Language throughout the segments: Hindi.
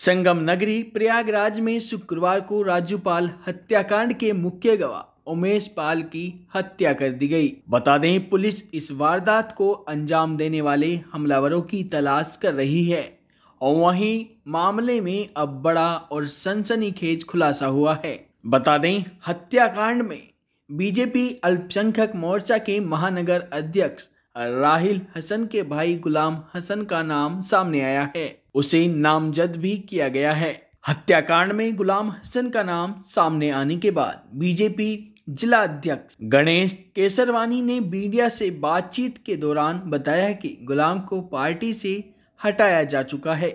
संगम नगरी प्रयागराज में शुक्रवार को राज्यपाल हत्याकांड के मुख्य गवाह उमेश पाल की हत्या कर दी गई बता दें पुलिस इस वारदात को अंजाम देने वाले हमलावरों की तलाश कर रही है और वहीं मामले में अब बड़ा और सनसनीखेज खुलासा हुआ है बता दें हत्याकांड में बीजेपी अल्पसंख्यक मोर्चा के महानगर अध्यक्ष राहिल हसन के भाई गुलाम हसन का नाम सामने आया है उसे नामजद भी किया गया है हत्याकांड में गुलाम हसन का नाम सामने आने के बाद बीजेपी जिला अध्यक्ष गणेश केसरवानी ने मीडिया से बातचीत के दौरान बताया कि गुलाम को पार्टी से हटाया जा चुका है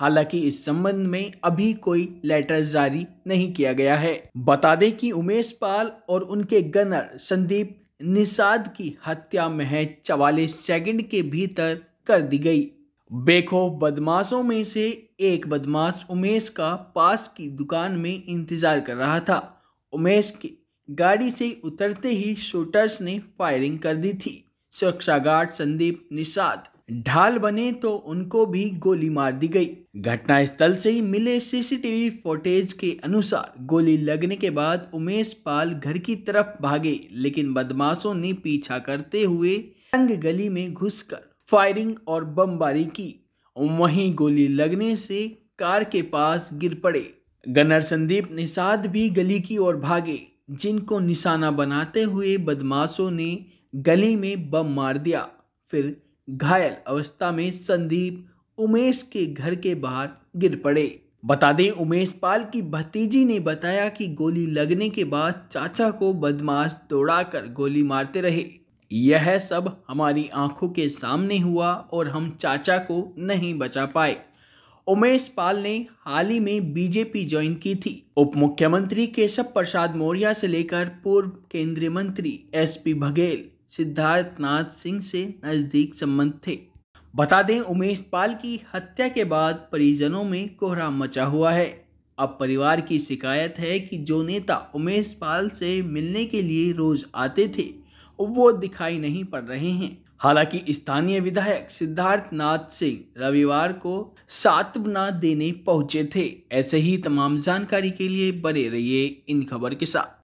हालांकि इस संबंध में अभी कोई लेटर जारी नहीं किया गया है बता दें कि उमेश पाल और उनके गनर संदीप निषाद की हत्या महज चवालीस सेकंड के भीतर कर दी गई बेखौफ बदमाशों में से एक बदमाश उमेश का पास की दुकान में इंतजार कर रहा था उमेश की गाड़ी से उतरते ही शूटर्स ने फायरिंग कर दी थी सुरक्षा गार्ड संदीप निषाद ढाल बने तो उनको भी गोली मार दी गई घटनास्थल से ही मिले सीसीटीवी फुटेज के अनुसार गोली लगने के बाद उमेश पाल घर की तरफ भागे लेकिन बदमाशों ने पीछा करते हुए तंग गली में घुसकर फायरिंग और बमबारी की वहीं गोली लगने से कार के पास गिर पड़े गनर संदीप निषाद भी गली की ओर भागे जिनको निशाना बनाते हुए बदमाशों ने गली में बम मार दिया फिर घायल अवस्था में संदीप उमेश के घर के बाहर गिर पड़े बता दें उमेश पाल की भतीजी ने बताया कि गोली लगने के बाद चाचा को बदमाश दौड़ाकर गोली मारते रहे यह सब हमारी आंखों के सामने हुआ और हम चाचा को नहीं बचा पाए उमेश पाल ने हाल ही में बीजेपी ज्वाइन की थी उप मुख्यमंत्री केशव प्रसाद मौर्य से लेकर पूर्व केंद्रीय मंत्री एसपी बघेल सिद्धार्थनाथ सिंह से नज़दीक संबंध थे बता दें उमेश पाल की हत्या के बाद परिजनों में कोहरा मचा हुआ है अब परिवार की शिकायत है कि जो नेता उमेश पाल से मिलने के लिए रोज आते थे वो दिखाई नहीं पड़ रहे हैं हालांकि स्थानीय विधायक सिद्धार्थ नाथ सिंह रविवार को सातवना देने पहुंचे थे ऐसे ही तमाम जानकारी के लिए बने रहिए इन खबर के साथ